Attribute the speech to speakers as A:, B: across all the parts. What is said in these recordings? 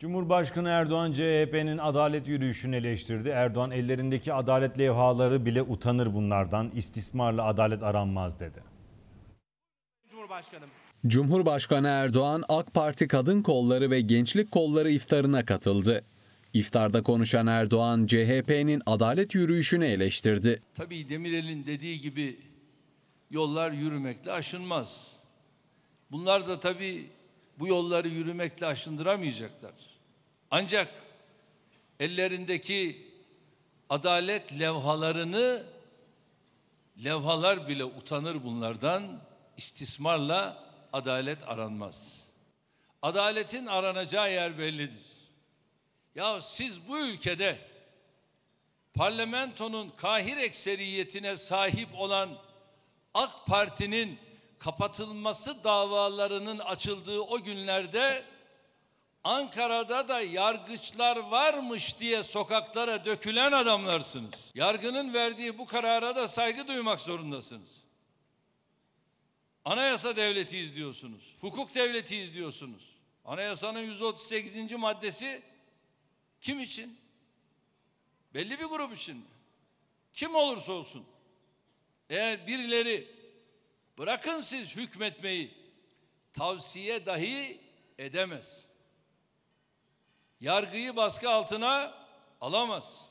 A: Cumhurbaşkanı Erdoğan CHP'nin adalet yürüyüşünü eleştirdi. Erdoğan ellerindeki adalet levhaları bile utanır bunlardan. İstismarla adalet aranmaz dedi. Cumhurbaşkanım. Cumhurbaşkanı Erdoğan AK Parti Kadın Kolları ve Gençlik Kolları iftarına katıldı. İftarda konuşan Erdoğan CHP'nin adalet yürüyüşünü eleştirdi.
B: Tabii Demirel'in dediği gibi yollar yürümekle aşınmaz. Bunlar da tabii bu yolları yürümekle aşındıramayacaklar. Ancak ellerindeki adalet levhalarını levhalar bile utanır bunlardan istismarla adalet aranmaz. Adaletin aranacağı yer bellidir. Ya siz bu ülkede parlamentonun kahir ekseriyetine sahip olan AK Parti'nin kapatılması davalarının açıldığı o günlerde Ankara'da da yargıçlar varmış diye sokaklara dökülen adamlarsınız. Yargının verdiği bu karara da saygı duymak zorundasınız. Anayasa devletiyiz diyorsunuz. Hukuk devletiyiz diyorsunuz. Anayasanın 138. maddesi kim için? Belli bir grup için mi? Kim olursa olsun. Eğer birileri Bırakın siz hükmetmeyi. Tavsiye dahi edemez. Yargıyı baskı altına alamaz.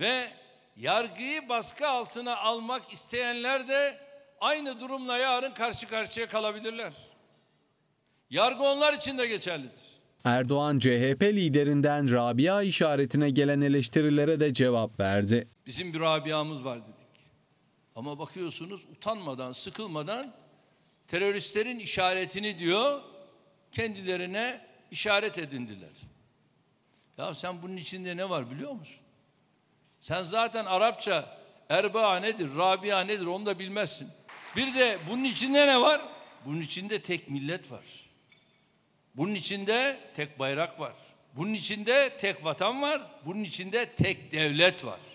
B: Ve yargıyı baskı altına almak isteyenler de aynı durumla yarın karşı karşıya kalabilirler. Yargı onlar için de geçerlidir.
A: Erdoğan CHP liderinden Rabia işaretine gelen eleştirilere de cevap verdi.
B: Bizim bir Rabia'mız var dedi. Ama bakıyorsunuz utanmadan, sıkılmadan teröristlerin işaretini diyor kendilerine işaret edindiler. Ya sen bunun içinde ne var biliyor musun? Sen zaten Arapça erbaa nedir, rabia nedir onu da bilmezsin. Bir de bunun içinde ne var? Bunun içinde tek millet var. Bunun içinde tek bayrak var. Bunun içinde tek vatan var. Bunun içinde tek devlet var.